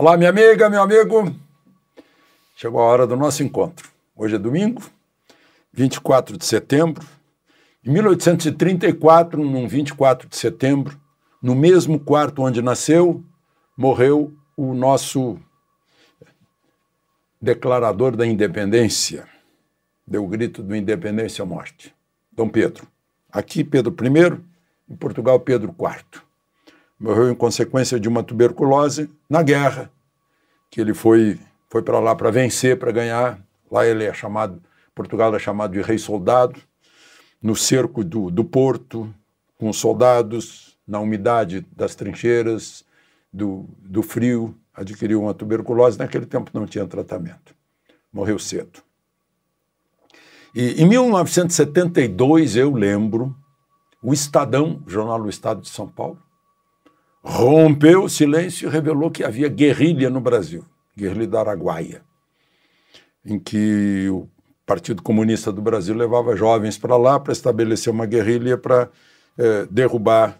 Olá, minha amiga, meu amigo. Chegou a hora do nosso encontro. Hoje é domingo, 24 de setembro. Em 1834, num 24 de setembro, no mesmo quarto onde nasceu, morreu o nosso declarador da independência. Deu o grito do independência ou morte. Dom Pedro. Aqui, Pedro I, em Portugal, Pedro IV morreu em consequência de uma tuberculose na guerra, que ele foi, foi para lá para vencer, para ganhar. Lá ele é chamado, Portugal é chamado de rei soldado, no cerco do, do porto, com os soldados, na umidade das trincheiras, do, do frio, adquiriu uma tuberculose. Naquele tempo não tinha tratamento. Morreu cedo. E em 1972, eu lembro, o Estadão, o jornal do Estado de São Paulo, rompeu o silêncio e revelou que havia guerrilha no Brasil, guerrilha da Araguaia, em que o Partido Comunista do Brasil levava jovens para lá para estabelecer uma guerrilha para eh, derrubar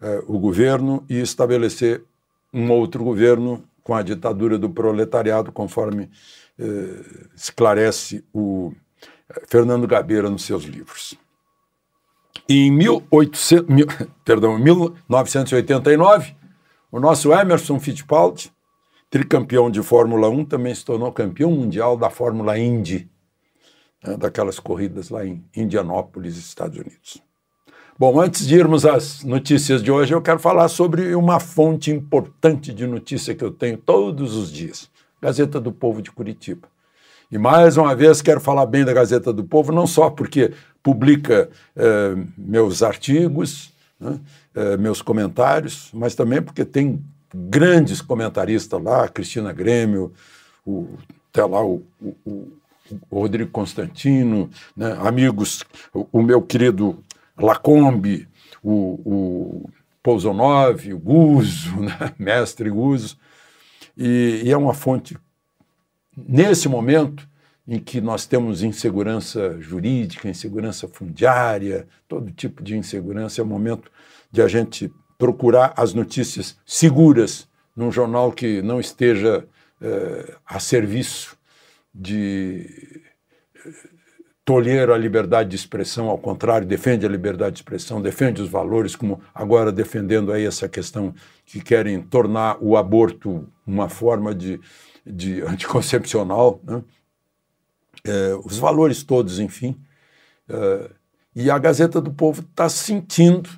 eh, o governo e estabelecer um outro governo com a ditadura do proletariado, conforme eh, esclarece o eh, Fernando Gabeira nos seus livros. Em 1800, mil, perdão, 1989, o nosso Emerson Fittipaldi, tricampeão de Fórmula 1, também se tornou campeão mundial da Fórmula Indy, né, daquelas corridas lá em Indianópolis, Estados Unidos. Bom, antes de irmos às notícias de hoje, eu quero falar sobre uma fonte importante de notícia que eu tenho todos os dias: Gazeta do Povo de Curitiba. E mais uma vez quero falar bem da Gazeta do Povo, não só porque publica eh, meus artigos, né, eh, meus comentários, mas também porque tem grandes comentaristas lá, Cristina Grêmio, o, até lá o, o, o Rodrigo Constantino, né, amigos, o, meu querido Lacombe, o, Pousonov, o Guzo, né, mestre Guzo, e, e é uma fonte nesse momento em que nós temos insegurança jurídica, insegurança fundiária, todo tipo de insegurança, é o momento de a gente procurar as notícias seguras num jornal que não esteja eh, a serviço de eh, tolher a liberdade de expressão, ao contrário, defende a liberdade de expressão, defende os valores, como agora defendendo aí essa questão que querem tornar o aborto uma forma de, de anticoncepcional, né? é, os valores todos, enfim. É, e a Gazeta do Povo está sentindo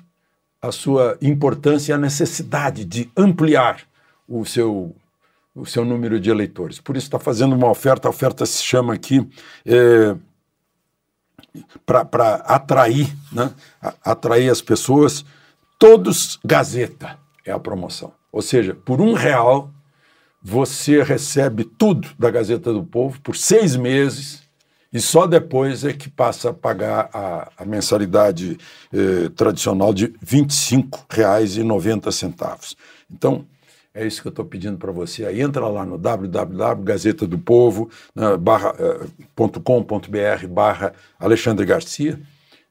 a sua importância e a necessidade de ampliar o seu, o seu número de eleitores. Por isso está fazendo uma oferta, a oferta se chama aqui é, para atrair, né? atrair as pessoas, todos Gazeta é a promoção. Ou seja, por um real você recebe tudo da Gazeta do Povo por seis meses e só depois é que passa a pagar a, a mensalidade eh, tradicional de R$ 25,90. Então, é isso que eu estou pedindo para você. Aí entra lá no www.gazetadopovo.com.br né, eh, barra Alexandre Garcia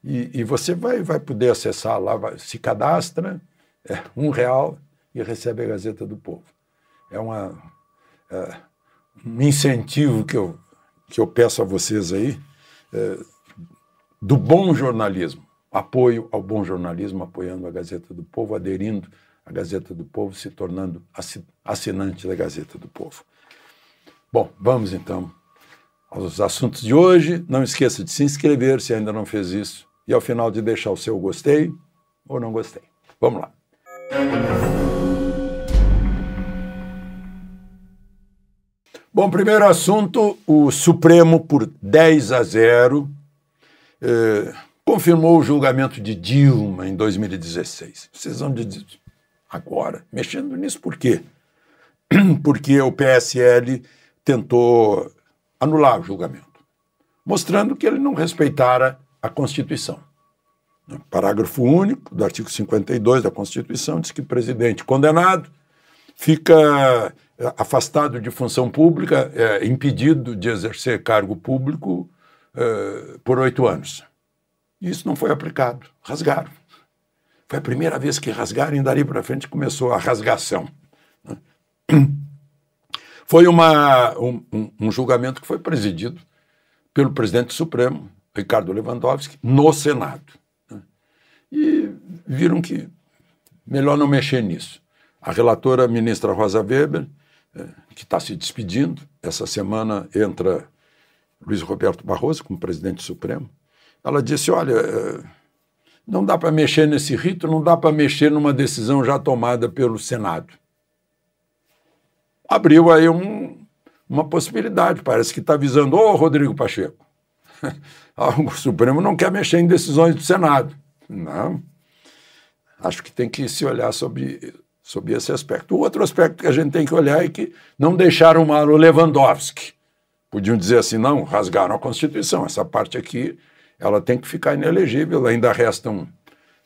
e, e, você vai, vai poder acessar lá, vai, se cadastra, é um real e recebe a Gazeta do Povo. É, uma, é, um incentivo que eu, que eu peço a vocês aí é, do bom jornalismo. Apoio ao bom jornalismo, apoiando a Gazeta do Povo, aderindo a Gazeta do Povo, se tornando assinante da Gazeta do Povo. Bom, vamos então aos assuntos de hoje. Não esqueça de se inscrever se ainda não fez isso e ao final de deixar o seu gostei ou não gostei. Vamos lá. Bom, primeiro assunto: o Supremo, por 10 a 0, eh, confirmou o julgamento de Dilma em 2016. Vocês vão agora, mexendo nisso por quê? Porque o PSL tentou anular o julgamento, mostrando que ele não respeitara a Constituição. No né? parágrafo único do artigo 52 da Constituição diz que o presidente condenado fica eh, afastado de função pública, é, impedido de exercer cargo público é, por oito anos. Isso não foi aplicado, rasgaram. Foi a primeira vez que rasgaram e dali para frente começou a rasgação. Né? Foi uma, um, um julgamento que foi presidido pelo presidente Supremo, Ricardo Lewandowski, no Senado. Né? E viram que melhor não mexer nisso. A relatora, a ministra Rosa Weber, eh, que está se despedindo, essa semana entra Luiz Roberto Barroso como presidente Supremo, ela disse: olha eh, não dá para mexer nesse rito, não dá para mexer numa decisão já tomada pelo Senado. Abriu aí um, uma possibilidade, parece que está avisando, oh, Rodrigo Pacheco. o Supremo não quer mexer em decisões do Senado. Não. Acho que tem que se olhar sobre, sobre esse aspecto. O outro aspecto que a gente tem que olhar é que não deixaram mal o Lewandowski. Podiam dizer assim, não, rasgaram a Constituição, essa parte aqui ela tem que ficar inelegível. Ainda restam,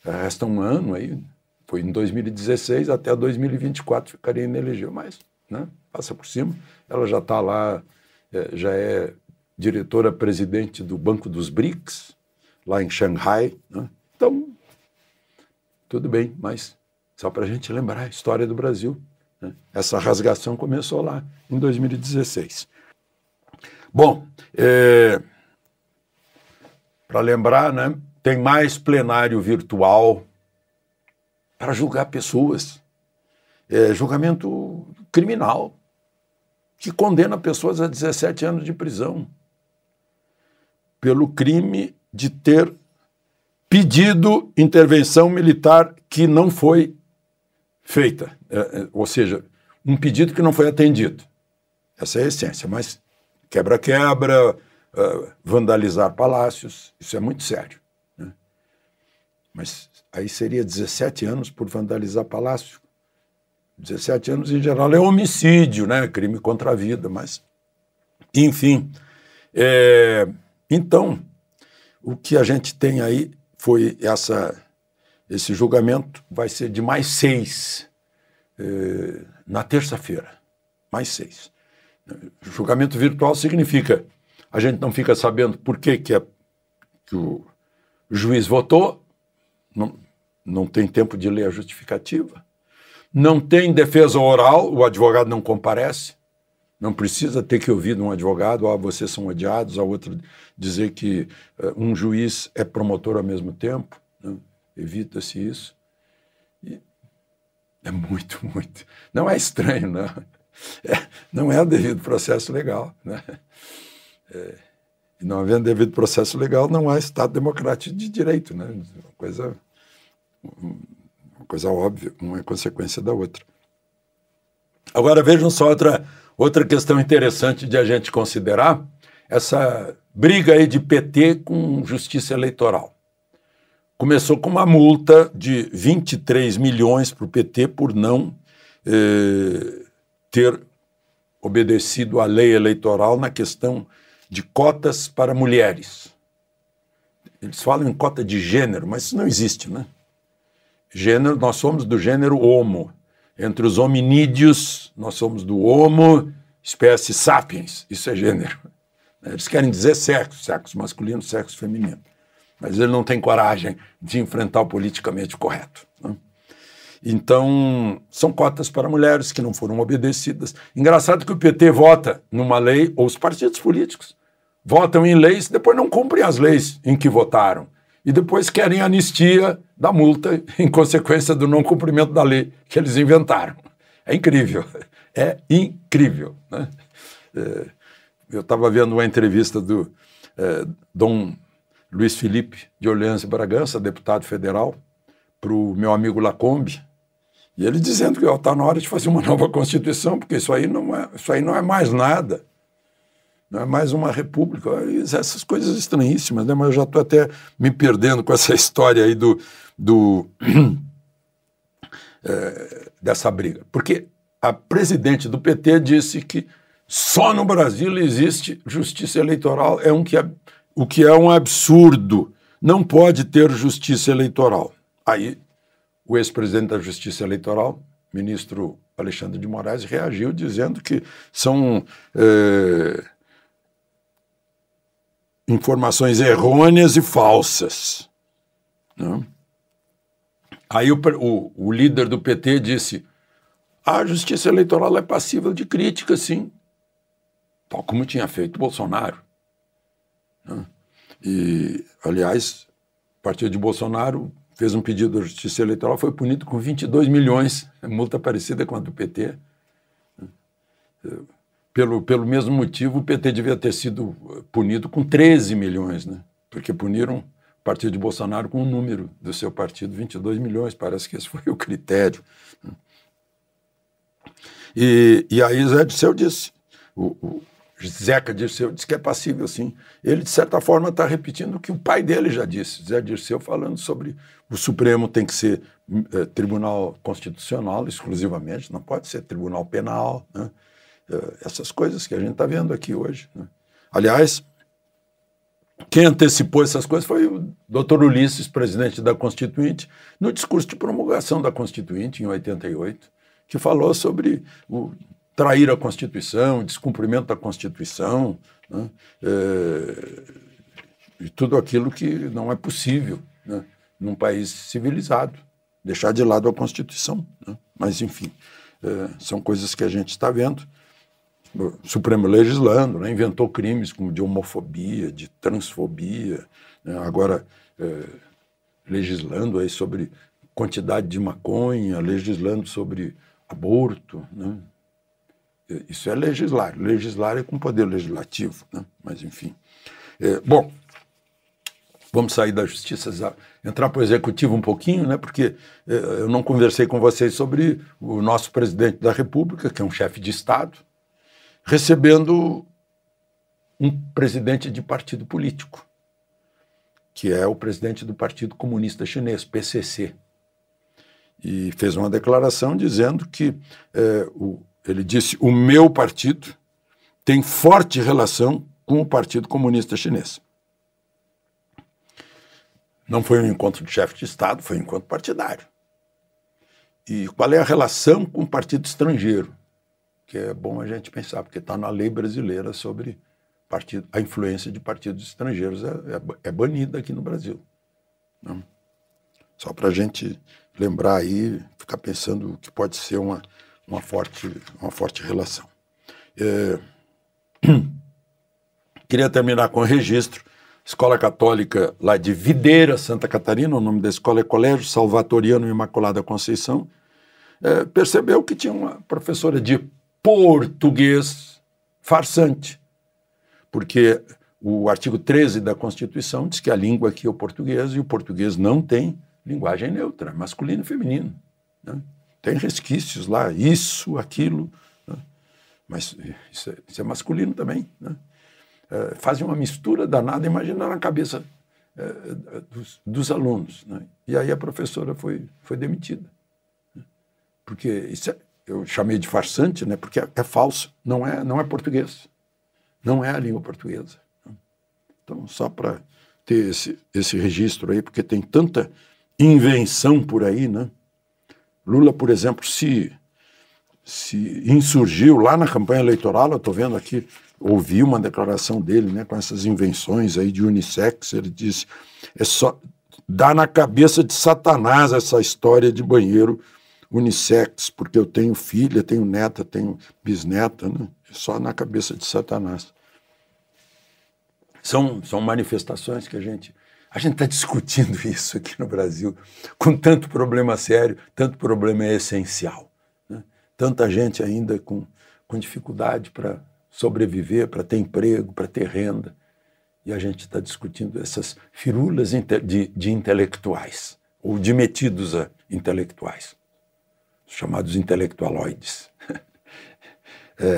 resta um ano aí. Foi em 2016 até 2024 ficaria inelegível. Mas né, passa por cima. Ela já está lá, é, já é diretora-presidente do Banco dos BRICS, lá em Xangai. Né? Então, tudo bem, mas só para a gente lembrar a história do Brasil. Né? Essa rasgação começou lá, em 2016. Bom, é, para lembrar, né? Tem mais plenário virtual para julgar pessoas. É, julgamento criminal, que condena pessoas a 17 anos de prisão pelo crime de ter pedido intervenção militar que não foi feita, é, é ou seja, um pedido que não foi atendido. Essa é a essência, mas quebra-quebra, vandalizar palácios, isso é muito sério. Né? Mas aí seria 17 anos por vandalizar palácio. 17 anos em geral é homicídio, né? crime contra a vida, mas. Enfim. É, então, o que a gente tem aí foi essa. Esse julgamento vai ser de mais seis é, na terça-feira. Mais seis. Julgamento virtual significa a gente não fica sabendo por que, que, é que o juiz votou, não, não tem tempo de ler a justificativa, não tem defesa oral, o advogado não comparece, não precisa ter que ouvir de um advogado, ah, vocês são odiados, a outro dizer que uh, um juiz é promotor ao mesmo tempo, né? evita-se isso. E é muito, muito. Não é estranho, não. Né? É, não é o devido processo legal. Né? É, não havendo devido processo legal, não há Estado democrático de direito, né? Uma coisa, uma coisa óbvia, uma é consequência da outra. Agora vejam só outra, outra questão interessante de a gente considerar, essa briga aí de PT com justiça eleitoral. Começou com uma multa de 23 milhões para o PT por não eh, ter obedecido à lei eleitoral na questão de cotas para mulheres. Eles falam em cota de gênero, mas isso não existe, né? Gênero, nós somos do gênero homo. Entre os hominídeos, nós somos do homo, espécie sapiens, isso é gênero. Eles querem dizer sexo, sexo masculino, sexo feminino. Mas ele não tem coragem de enfrentar o politicamente correto. Né? Então, são cotas para mulheres que não foram obedecidas. Engraçado que o PT vota numa lei, ou os partidos políticos, votam em leis, depois não cumprem as leis em que votaram. E depois querem anistia da multa em consequência do não cumprimento da lei que eles inventaram. É incrível. É incrível. Né? É, eu estava vendo uma entrevista do é, Dom Luiz Felipe de Orleans e Bragança, deputado federal, para o meu amigo Lacombe, e ele dizendo que está na hora de fazer uma nova Constituição, porque isso aí não é, isso aí não é mais nada é mais uma república, essas coisas estranhíssimas, né, mas eu já estou até me perdendo com essa história aí do, do é, dessa briga. Porque a presidente do PT disse que só no Brasil existe justiça eleitoral, é um que é, o que é um absurdo. Não pode ter justiça eleitoral. Aí o ex-presidente da Justiça Eleitoral, ministro Alexandre de Moraes, reagiu dizendo que são é, informações errôneas e falsas. Né? Aí o, o, o, líder do PT disse: a justiça eleitoral é passível de crítica, sim. Tal como tinha feito Bolsonaro. Né? E, aliás, o partido de Bolsonaro fez um pedido à justiça eleitoral, foi punido com 22 milhões, multa parecida com a do PT. Né? pelo, pelo mesmo motivo, o PT devia ter sido eh, punido com 13 milhões, né? porque puniram o partido de Bolsonaro com o número do seu partido, 22 milhões, parece que esse foi o critério. Né? E, e aí Zé Disseu disse, o, o Zeca Dirceu disse que é passível, sim. Ele, de certa forma, está repetindo o que o pai dele já disse, Zé Dirceu, falando sobre o Supremo tem que ser eh, tribunal constitucional exclusivamente, não pode ser tribunal penal, né? Eh, essas coisas que a gente está vendo aqui hoje. Né? Aliás, quem antecipou essas coisas foi o doutor Ulisses, presidente da Constituinte, no discurso de promulgação da Constituinte, em 88, que falou sobre o trair a Constituição, o descumprimento da Constituição, né? é, e tudo aquilo que não é possível né? num país civilizado, deixar de lado a Constituição. Né? Mas, enfim, é, são coisas que a gente está vendo. Supremo legislando, né, inventou crimes como de homofobia, de transfobia, né, agora é, legislando aí sobre quantidade de maconha, legislando sobre aborto. Né. É, isso é legislar. Legislar é com poder legislativo, né, mas enfim. É, bom, vamos sair da justiça, entrar para o executivo um pouquinho, né? Porque é, eu não conversei com vocês sobre o nosso presidente da República, que é um chefe de Estado, recebendo um presidente de partido político, que é o presidente do Partido Comunista Chinês, PCC. E fez uma declaração dizendo que, é, o, ele disse, o meu partido tem forte relação com o Partido Comunista Chinês. Não foi um encontro de chefe de Estado, foi um encontro partidário. E qual é a relação com o partido estrangeiro? que é bom a gente pensar, porque está na lei brasileira sobre partido, a influência de partidos estrangeiros é, é, é banida aqui no Brasil. Né? Só para a gente lembrar aí, ficar pensando que pode ser uma, uma, forte, uma forte relação. É... Queria terminar com o registro. Escola Católica lá de Videira, Santa Catarina, o nome da escola é Colégio Salvatoriano Imaculada Conceição, é, percebeu que tinha uma professora de português farsante. Porque o artigo 13 da Constituição diz que a língua aqui é o português e o português não tem linguagem neutra, masculino e feminino. Né? Tem resquícios lá, isso, aquilo, né? mas isso é, isso é, masculino também. Né? É, fazem uma mistura danada, imagina na cabeça é, dos, dos, alunos. Né? E aí a professora foi, foi demitida. Né? Porque isso é, eu chamei de farsante, né, porque é, falso, não é, não é português, não é a língua portuguesa. Então, só para ter esse, esse registro aí, porque tem tanta invenção por aí, né? Lula, por exemplo, se, se insurgiu lá na campanha eleitoral, eu estou vendo aqui, ouvi uma declaração dele, né, com essas invenções aí de unissex, ele disse, é só, dá na cabeça de Satanás essa história de banheiro unissex, porque eu tenho filha, tenho neta, tenho bisneta, né? É só na cabeça de Satanás. São, são manifestações que a gente. A gente está discutindo isso aqui no Brasil, com tanto problema sério, tanto problema essencial. Né? Tanta gente ainda com, com dificuldade para sobreviver, para ter emprego, para ter renda. E a gente está discutindo essas firulas de, de intelectuais, ou de metidos a intelectuais chamados intelectualoides. É,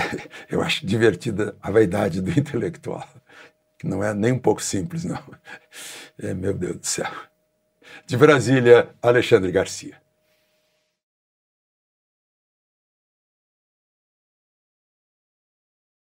eu acho divertida a vaidade do intelectual, que não é nem um pouco simples, não. É, meu Deus do céu. De Brasília, Alexandre Garcia.